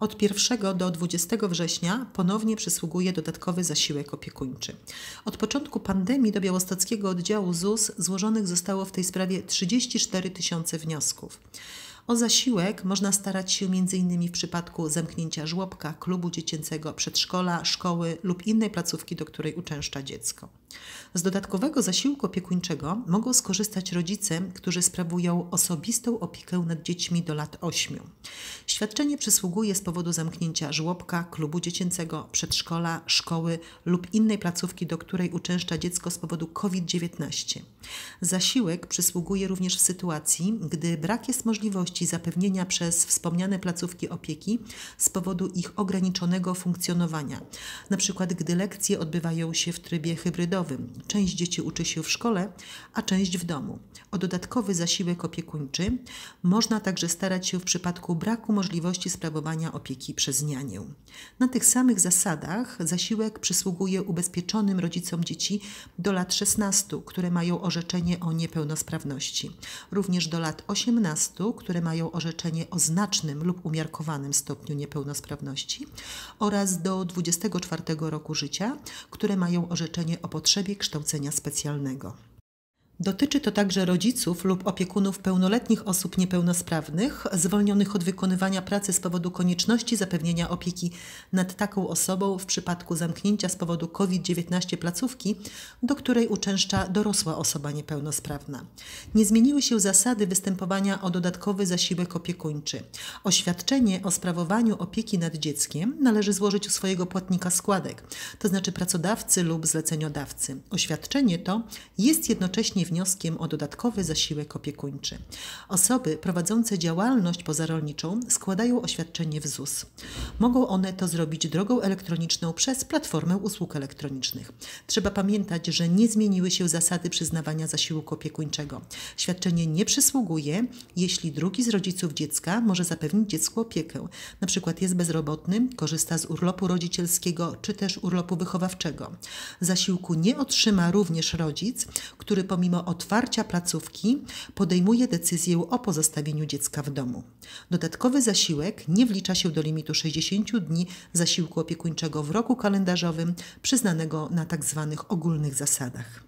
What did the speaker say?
Od 1 do 20 września ponownie przysługuje dodatkowy zasiłek opiekuńczy. Od początku pandemii do białostockiego oddziału ZUS złożonych zostało w tej sprawie 34 tysiące wniosków. O zasiłek można starać się m.in. w przypadku zamknięcia żłobka, klubu dziecięcego, przedszkola, szkoły lub innej placówki, do której uczęszcza dziecko. Z dodatkowego zasiłku opiekuńczego mogą skorzystać rodzice, którzy sprawują osobistą opiekę nad dziećmi do lat 8. Świadczenie przysługuje z powodu zamknięcia żłobka, klubu dziecięcego, przedszkola, szkoły lub innej placówki, do której uczęszcza dziecko z powodu COVID-19. Zasiłek przysługuje również w sytuacji, gdy brak jest możliwości możliwości zapewnienia przez wspomniane placówki opieki z powodu ich ograniczonego funkcjonowania, na przykład gdy lekcje odbywają się w trybie hybrydowym. Część dzieci uczy się w szkole, a część w domu. O dodatkowy zasiłek opiekuńczy można także starać się w przypadku braku możliwości sprawowania opieki przez nianię. Na tych samych zasadach zasiłek przysługuje ubezpieczonym rodzicom dzieci do lat 16, które mają orzeczenie o niepełnosprawności, również do lat 18, które mają orzeczenie o znacznym lub umiarkowanym stopniu niepełnosprawności oraz do 24 roku życia, które mają orzeczenie o potrzebie kształcenia specjalnego. Dotyczy to także rodziców lub opiekunów pełnoletnich osób niepełnosprawnych, zwolnionych od wykonywania pracy z powodu konieczności zapewnienia opieki nad taką osobą w przypadku zamknięcia z powodu COVID-19 placówki, do której uczęszcza dorosła osoba niepełnosprawna. Nie zmieniły się zasady występowania o dodatkowy zasiłek opiekuńczy. Oświadczenie o sprawowaniu opieki nad dzieckiem należy złożyć u swojego płatnika składek, to znaczy pracodawcy lub zleceniodawcy. Oświadczenie to jest jednocześnie wnioskiem o dodatkowy zasiłek opiekuńczy. Osoby prowadzące działalność pozarolniczą składają oświadczenie w ZUS. Mogą one to zrobić drogą elektroniczną przez platformę usług elektronicznych. Trzeba pamiętać, że nie zmieniły się zasady przyznawania zasiłku opiekuńczego. Świadczenie nie przysługuje, jeśli drugi z rodziców dziecka może zapewnić dziecku opiekę. Na przykład jest bezrobotny, korzysta z urlopu rodzicielskiego czy też urlopu wychowawczego. Zasiłku nie otrzyma również rodzic, który pomimo mimo otwarcia placówki podejmuje decyzję o pozostawieniu dziecka w domu. Dodatkowy zasiłek nie wlicza się do limitu 60 dni zasiłku opiekuńczego w roku kalendarzowym przyznanego na tzw. Tak ogólnych zasadach.